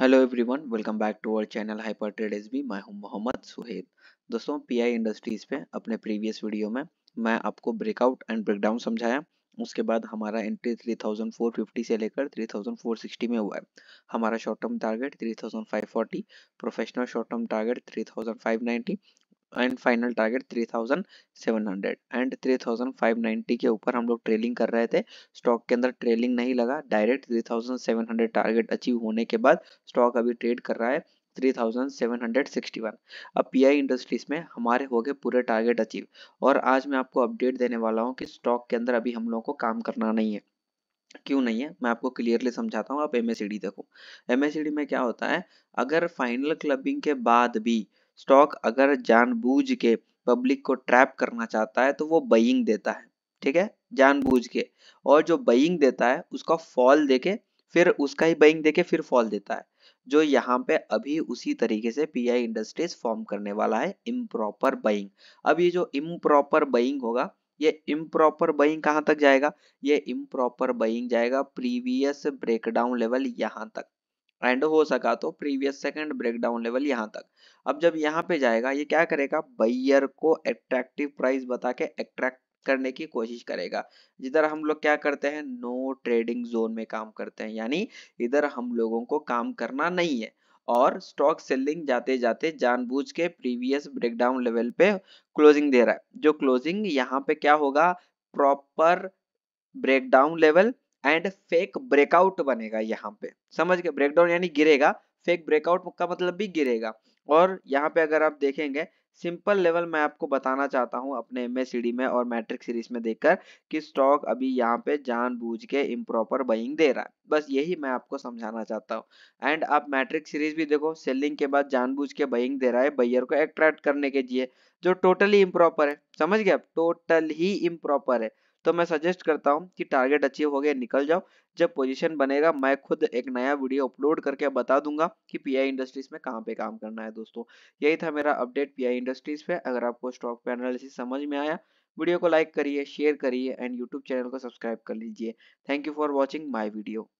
hello everyone welcome back to our channel hyper trade S B मैं हूँ मोहम्मद सुहेद दोस्तों pi industries पे अपने प्रीवियस वीडियो में मैं आपको ब्रेकआउट एंड ब्रेकडाउन समझाया उसके बाद हमारा एंट्री 3450 से लेकर 3460 में हुआ है हमारा short term target 3540 professional short term target 3590 and final target 3700 and 3590 के ऊपर हम लोग ट्रेलिंग कर रहे थे स्टॉक के अंदर ट्रेलिंग नहीं लगा डायरेक्ट 3700 टारगेट अचीव होने के बाद स्टॉक अभी ट्रेड कर रहा है 3761 अब पीआई इंडस्ट्रीज में हमारे हो गए पूरे टारगेट अचीव और आज मैं आपको अपडेट देने वाला हूँ कि स्टॉक के अंदर अभी हम लोगों को काम करना नहीं है क्यों नहीं है मैं आपको क्लियरली समझाता हूँ आप एम देखो एम में क्या होता है अगर फाइनल क्लबिंग के बाद भी स्टॉक अगर जानबूझ के पब्लिक को ट्रैप करना चाहता है तो वो बइंग देता है ठीक है जानबूझ के और जो बइंग देता है उसका फॉल देके फिर उसका ही बइंग देके फिर फॉल देता है जो यहाँ पे अभी उसी तरीके से पी आई इंडस्ट्रीज फॉर्म करने वाला है इम्प्रॉपर बइंग अब ये जो इम्प्रॉपर बइंग होगा ये इम्प्रॉपर बइंग कहाँ तक जाएगा ये इम्प्रॉपर बइंग जाएगा प्रीवियस ब्रेकडाउन लेवल यहाँ तक एंड हो सका तो प्रीवियस सेकंड ब्रेकडाउन लेवल यहाँ तक अब जब यहाँ पे जाएगा ये क्या करेगा बैयर को अट्रैक्टिव प्राइस बता के अट्रैक्ट करने की कोशिश करेगा जिधर हम लोग क्या करते हैं नो ट्रेडिंग जोन में काम करते हैं यानी इधर हम लोगों को काम करना नहीं है और स्टॉक सेलिंग जाते जाते जानबूझ के प्रीवियस ब्रेकडाउन लेवल पे क्लोजिंग दे रहा है जो क्लोजिंग यहाँ पे क्या होगा proper breakdown level and fake breakout बनेगा यहाँ पे समझ गए ब्रेकडाउन यानी गिरेगा फेक ब्रेकआउट का मतलब भी गिरेगा और यहाँ पे अगर आप देखेंगे सिंपल लेवल मैं आपको बताना चाहता हूँ अपने एम में और मैट्रिक सीरीज में देखकर कि स्टॉक अभी यहाँ पे जानबूझ के इम्प्रॉपर बाइंग दे रहा है बस यही मैं आपको समझाना चाहता हूँ एंड आप मैट्रिक सीरीज भी देखो सेलिंग के बाद जानबूझ के बाइंग दे रहा है बैयर को अट्रैक्ट करने के लिए जो टोटली इम्प्रॉपर है समझ गए आप टोटल ही इम्प्रॉपर है तो मैं सजेस्ट करता हूँ कि टारगेट अचीव हो गया निकल जाओ जब पोजीशन बनेगा मैं खुद एक नया वीडियो अपलोड करके बता दूंगा कि पीआई इंडस्ट्रीज में कहाँ पे काम करना है दोस्तों यही था मेरा अपडेट पीआई इंडस्ट्रीज पे अगर आपको स्टॉक पे एनालिसिस समझ में आया वीडियो को लाइक करिए शेयर करिए एंड यूट्यूब चैनल को सब्सक्राइब कर लीजिए thank you for watching my video